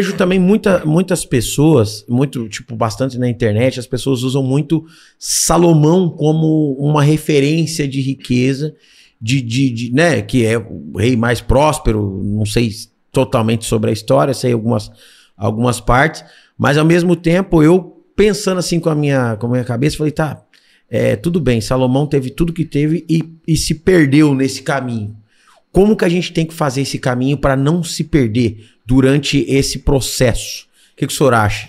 vejo também muita, muitas pessoas, muito, tipo, bastante na internet, as pessoas usam muito Salomão como uma referência de riqueza, de, de, de, né, que é o rei mais próspero, não sei totalmente sobre a história, sei algumas, algumas partes, mas ao mesmo tempo eu pensando assim com a minha, com a minha cabeça, falei, tá, é, tudo bem, Salomão teve tudo que teve e, e se perdeu nesse caminho. Como que a gente tem que fazer esse caminho para não se perder? durante esse processo. O que, que o senhor acha?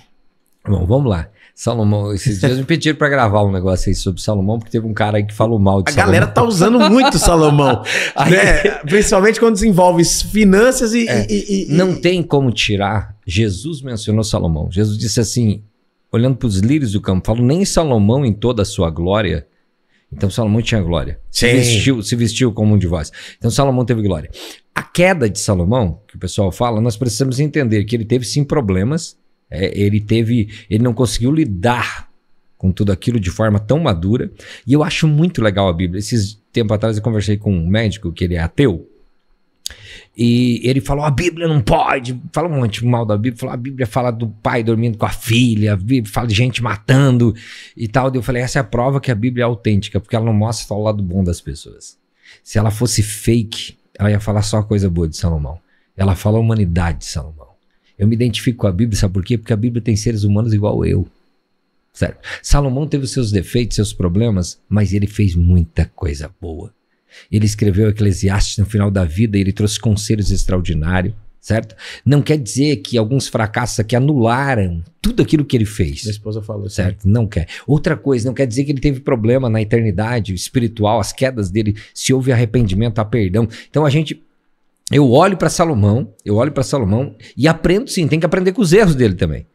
Bom, vamos lá. Salomão, esses dias me pediram para gravar um negócio aí sobre Salomão, porque teve um cara aí que falou mal de a Salomão. A galera tá usando muito Salomão, aí... né? principalmente quando desenvolve finanças e, é, e, e, Não tem como tirar. Jesus mencionou Salomão. Jesus disse assim, olhando para os lírios do campo, falou, nem Salomão em toda a sua glória... Então Salomão tinha glória. Se vestiu, se vestiu como um de vós. Então Salomão teve glória queda de Salomão, que o pessoal fala, nós precisamos entender que ele teve sim problemas, é, ele teve, ele não conseguiu lidar com tudo aquilo de forma tão madura. E eu acho muito legal a Bíblia. Esses tempo atrás eu conversei com um médico que ele é ateu. E ele falou: a Bíblia não pode. Fala um monte mal da Bíblia. Falou: a Bíblia fala do pai dormindo com a filha, a Bíblia fala de gente matando e tal. Eu falei: essa é a prova que a Bíblia é autêntica, porque ela não mostra só o lado bom das pessoas. Se ela fosse fake, ela ia falar só coisa boa de Salomão. Ela fala a humanidade de Salomão. Eu me identifico com a Bíblia, sabe por quê? Porque a Bíblia tem seres humanos igual eu. Sério. Salomão teve os seus defeitos, seus problemas, mas ele fez muita coisa boa. Ele escreveu Eclesiastes no final da vida e ele trouxe conselhos extraordinários certo? Não quer dizer que alguns fracassos que anularam tudo aquilo que ele fez. Minha esposa falou. Certo? Né? Não quer. Outra coisa, não quer dizer que ele teve problema na eternidade espiritual, as quedas dele, se houve arrependimento, há perdão. Então a gente eu olho para Salomão, eu olho para Salomão e aprendo sim, tem que aprender com os erros dele também.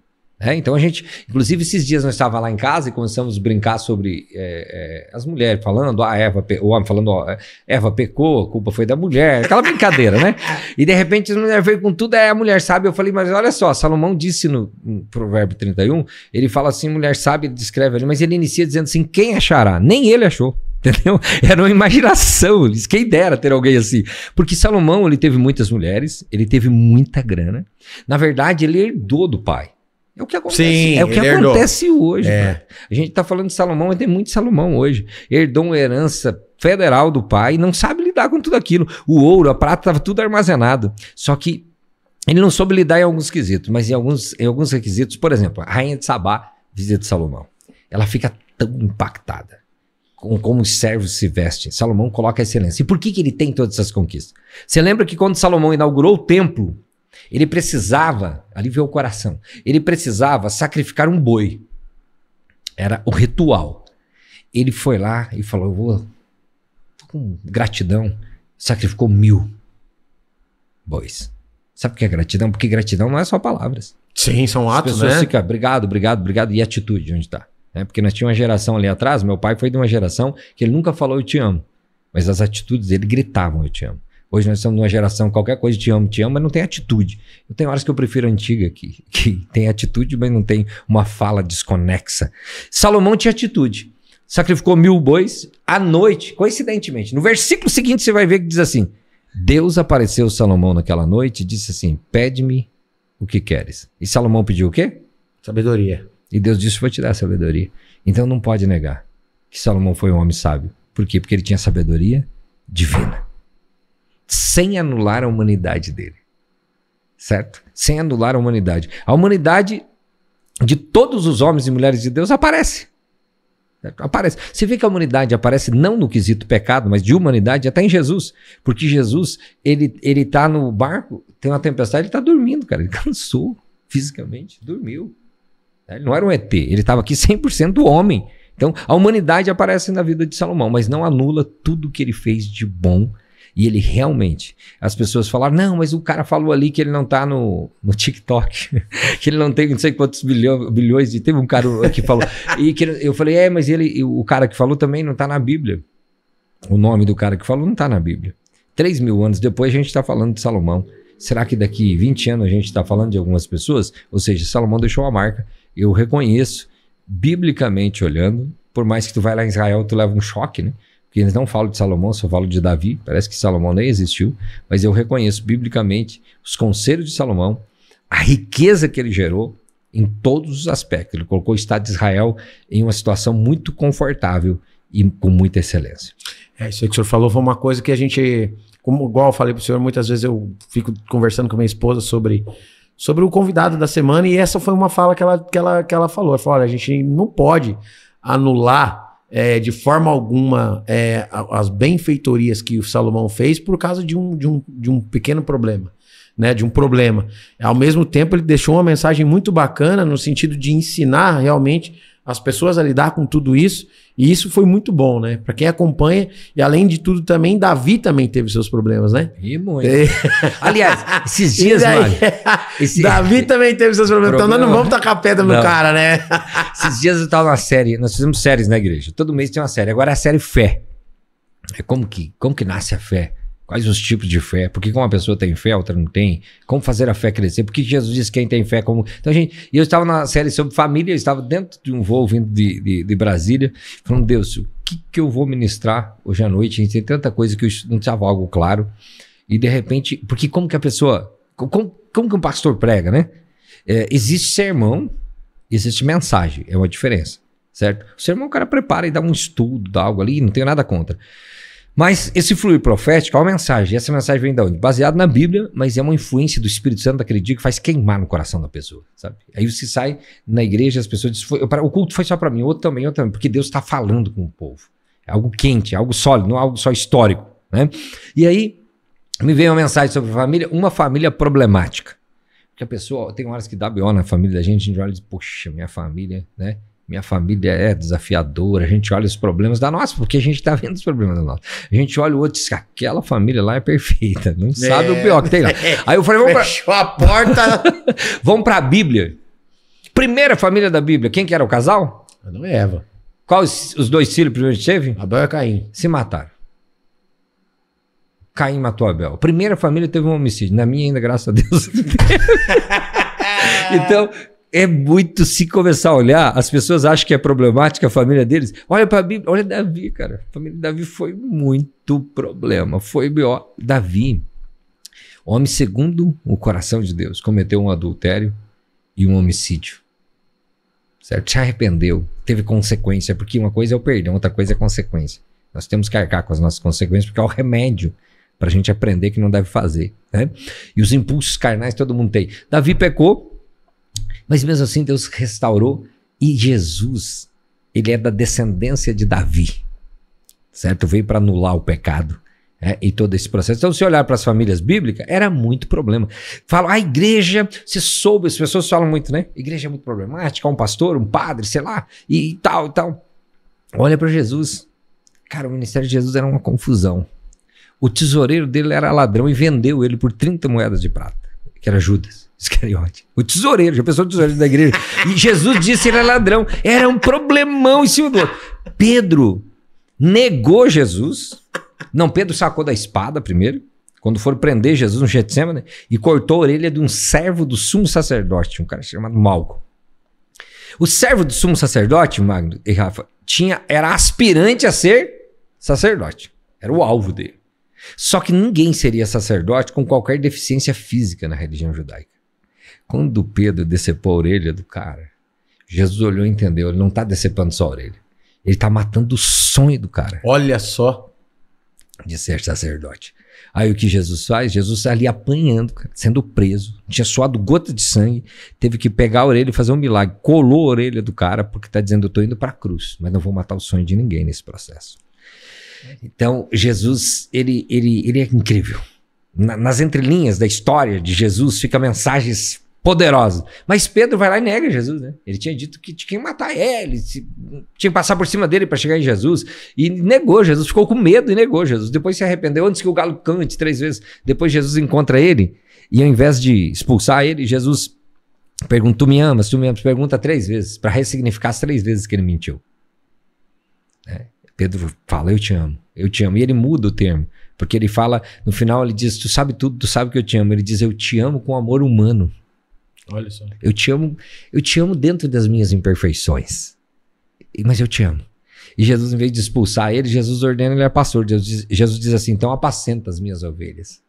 É, então a gente, inclusive esses dias nós estava lá em casa e começamos a brincar sobre é, é, as mulheres falando, ah, Eva, o homem falando, ó, Eva pecou, a culpa foi da mulher, aquela brincadeira, né? E de repente a mulher veio com tudo, é a mulher sabe. Eu falei, mas olha só, Salomão disse no, no Provérbio 31, ele fala assim, mulher sabe, ele descreve ali, mas ele inicia dizendo assim, quem achará? Nem ele achou. Entendeu? Era uma imaginação, quem dera ter alguém assim. Porque Salomão, ele teve muitas mulheres, ele teve muita grana. Na verdade, ele herdou do pai. É o que acontece, Sim, é o que acontece hoje. É. A gente está falando de Salomão, mas tem muito Salomão hoje. Herdou uma herança federal do pai, não sabe lidar com tudo aquilo. O ouro, a prata, estava tudo armazenado. Só que ele não soube lidar em alguns quesitos, mas em alguns, em alguns requisitos, por exemplo, a rainha de Sabá visita Salomão. Ela fica tão impactada com como os servos se vestem. Salomão coloca a excelência. E por que, que ele tem todas essas conquistas? Você lembra que quando Salomão inaugurou o templo, ele precisava, ali veio o coração, ele precisava sacrificar um boi. Era o ritual. Ele foi lá e falou: Eu vou, com gratidão, sacrificou mil bois. Sabe o que é gratidão? Porque gratidão não é só palavras. Sim, são As atos, pessoas né? Ficam, obrigado, obrigado, obrigado. E atitude, onde está? É, né? porque nós tínhamos uma geração ali atrás, meu pai foi de uma geração que ele nunca falou eu te amo. Mas as atitudes dele gritavam eu te amo. Hoje nós somos de uma geração, qualquer coisa te amo, te amo, mas não tem atitude. Eu tenho horas que eu prefiro a antiga, que, que tem atitude, mas não tem uma fala desconexa. Salomão tinha atitude. Sacrificou mil bois à noite, coincidentemente. No versículo seguinte você vai ver que diz assim: Deus apareceu Salomão naquela noite e disse assim: Pede-me o que queres. E Salomão pediu o quê? Sabedoria. E Deus disse: Vou te dar sabedoria. Então não pode negar que Salomão foi um homem sábio. Por quê? Porque ele tinha sabedoria divina sem anular a humanidade dele. Certo? Sem anular a humanidade. A humanidade de todos os homens e mulheres de Deus aparece. Certo? Aparece. Você vê que a humanidade aparece não no quesito pecado, mas de humanidade até em Jesus. Porque Jesus, ele, ele tá no barco, tem uma tempestade, ele está dormindo, cara. Ele cansou fisicamente, dormiu. Né? Ele não era um ET, ele estava aqui 100% homem. Então, a humanidade aparece na vida de Salomão, mas não anula tudo que ele fez de bom e ele realmente. As pessoas falaram: não, mas o cara falou ali que ele não tá no, no TikTok, que ele não tem não sei quantos bilhões, bilhões de. Teve um cara que falou. e que, eu falei: é, mas ele, o cara que falou também não tá na Bíblia. O nome do cara que falou não tá na Bíblia. Três mil anos depois a gente está falando de Salomão. Será que daqui 20 anos a gente está falando de algumas pessoas? Ou seja, Salomão deixou a marca. Eu reconheço, biblicamente olhando, por mais que tu vá lá em Israel, tu leva um choque, né? porque eles não falam de Salomão, só falam de Davi, parece que Salomão nem existiu, mas eu reconheço biblicamente os conselhos de Salomão, a riqueza que ele gerou em todos os aspectos. Ele colocou o Estado de Israel em uma situação muito confortável e com muita excelência. É, isso aí que o senhor falou foi uma coisa que a gente, como igual eu falei para o senhor, muitas vezes eu fico conversando com minha esposa sobre sobre o convidado da semana e essa foi uma fala que ela, que ela, que ela falou. Ela falou, olha, a gente não pode anular é, de forma alguma é, as benfeitorias que o Salomão fez por causa de um, de um, de um pequeno problema. Né, de um problema. Ao mesmo tempo, ele deixou uma mensagem muito bacana no sentido de ensinar realmente as pessoas a lidar com tudo isso. E isso foi muito bom, né? Para quem acompanha. E além de tudo, também, Davi também teve seus problemas, né? E muito. E... Aliás, esses dias, daí, mano. Esse... Davi também teve seus problemas. Problema... Então nós não vamos tacar pedra não. no cara, né? esses dias eu tava na série. Nós fizemos séries na igreja. Todo mês tem uma série. Agora é a série Fé. É como que, como que nasce a fé? Quais os tipos de fé? Por que uma pessoa tem fé, outra não tem? Como fazer a fé crescer? Por que Jesus disse que quem tem fé é como. Então, gente, eu estava na série sobre família, eu estava dentro de um voo vindo de, de, de Brasília, falando, Deus, o que, que eu vou ministrar hoje à noite? A Gente, tem tanta coisa que eu não estava algo claro. E de repente, porque como que a pessoa. Como, como que um pastor prega, né? É, existe sermão, existe mensagem, é uma diferença, certo? O sermão o cara prepara e dá um estudo, dá algo ali, não tenho nada contra. Mas esse fluir profético é uma mensagem. E essa mensagem vem da onde? Baseado na Bíblia, mas é uma influência do Espírito Santo daquele dia que faz queimar no coração da pessoa, sabe? Aí você sai na igreja as pessoas dizem, o culto foi só para mim, outro também, outro também, porque Deus está falando com o povo. É algo quente, é algo sólido, não é algo só histórico, né? E aí me veio uma mensagem sobre família, uma família problemática. Porque a pessoa, tem horas que dá B.O. na família da gente, a gente olha e diz, poxa, minha família, né? Minha família é desafiadora, a gente olha os problemas da nossa, porque a gente está vendo os problemas da nossa. A gente olha o outro e diz, aquela família lá é perfeita, não é, sabe o pior que tem lá. Aí eu falei, vamos Fechou a porta. vamos para a Bíblia. Primeira família da Bíblia, quem que era o casal? Adão e Eva. Qual os, os dois filhos primeiro que teve? Abel e Caim. Se mataram. Caim matou Abel. A primeira família teve um homicídio. Na minha ainda, graças a Deus. então, é muito se começar a olhar, as pessoas acham que é problemática a família deles. Olha para Bíblia, olha Davi, cara. A família de Davi foi muito problema, foi pior. Davi, homem segundo o coração de Deus, cometeu um adultério e um homicídio. Certo? Se arrependeu, teve consequência, porque uma coisa é o perdão, outra coisa é consequência. Nós temos que arcar com as nossas consequências, porque é o remédio para a gente aprender que não deve fazer. Né? E os impulsos carnais todo mundo tem. Davi pecou, mas mesmo assim, Deus restaurou e Jesus, ele é da descendência de Davi, certo? Veio para anular o pecado. É, e todo esse processo. Então, se olhar para as famílias bíblicas, era muito problema. Fala, a igreja, se soube, as pessoas falam muito, né? Igreja é muito problemática, um pastor, um padre, sei lá, e, e tal, e tal. Olha para Jesus. Cara, o ministério de Jesus era uma confusão. O tesoureiro dele era ladrão e vendeu ele por 30 moedas de prata, que era Judas. Iscariote. O tesoureiro, já pensou no tesoureiro da igreja? E Jesus disse ele era é ladrão. Era um problemão em cima do outro. Pedro negou Jesus. Não, Pedro sacou da espada primeiro, quando foram prender Jesus no Getsemane, e cortou a orelha de um servo do sumo sacerdote, um cara chamado Malco. O servo do sumo sacerdote, Magno e Rafa, tinha, era aspirante a ser sacerdote. Era o alvo dele. Só que ninguém seria sacerdote com qualquer deficiência física na religião judaica. Quando Pedro decepou a orelha do cara, Jesus olhou e entendeu: ele não está decepando só a orelha, ele está matando o sonho do cara. Olha só. De ser sacerdote. Aí o que Jesus faz? Jesus está ali apanhando, cara, sendo preso, tinha suado gota de sangue, teve que pegar a orelha e fazer um milagre. Colou a orelha do cara, porque está dizendo: eu estou indo para a cruz, mas não vou matar o sonho de ninguém nesse processo. Então, Jesus, ele, ele, ele é incrível. Na, nas entrelinhas da história de Jesus fica mensagens poderosos. Mas Pedro vai lá e nega Jesus, né? Ele tinha dito que tinha que matar ele, tinha que passar por cima dele para chegar em Jesus. E negou Jesus, ficou com medo e negou Jesus. Depois se arrependeu antes que o galo cante três vezes. Depois Jesus encontra ele e ao invés de expulsar ele, Jesus pergunta: Tu me amas? Tu me amas? Pergunta três vezes para ressignificar as três vezes que ele mentiu. É. Pedro fala: Eu te amo, eu te amo. E ele muda o termo, porque ele fala, no final, ele diz: Tu sabe tudo, tu sabe que eu te amo. Ele diz: Eu te amo com amor humano. Olha só. Eu te amo, eu te amo dentro das minhas imperfeições. Mas eu te amo. E Jesus, em vez de expulsar ele, Jesus ordena ele a é pastor. Jesus diz, Jesus diz assim: então apacenta as minhas ovelhas,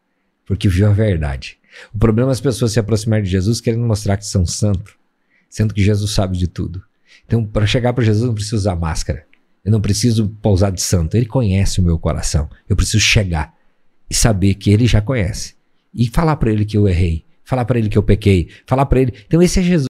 porque viu a verdade. O problema é as pessoas se aproximarem de Jesus querendo mostrar que são santos, sendo que Jesus sabe de tudo. Então, para chegar para Jesus, eu não preciso usar máscara. Eu não preciso pousar de santo. Ele conhece o meu coração. Eu preciso chegar e saber que ele já conhece. E falar para ele que eu errei falar para ele que eu pequei, falar para ele. Então esse é Jesus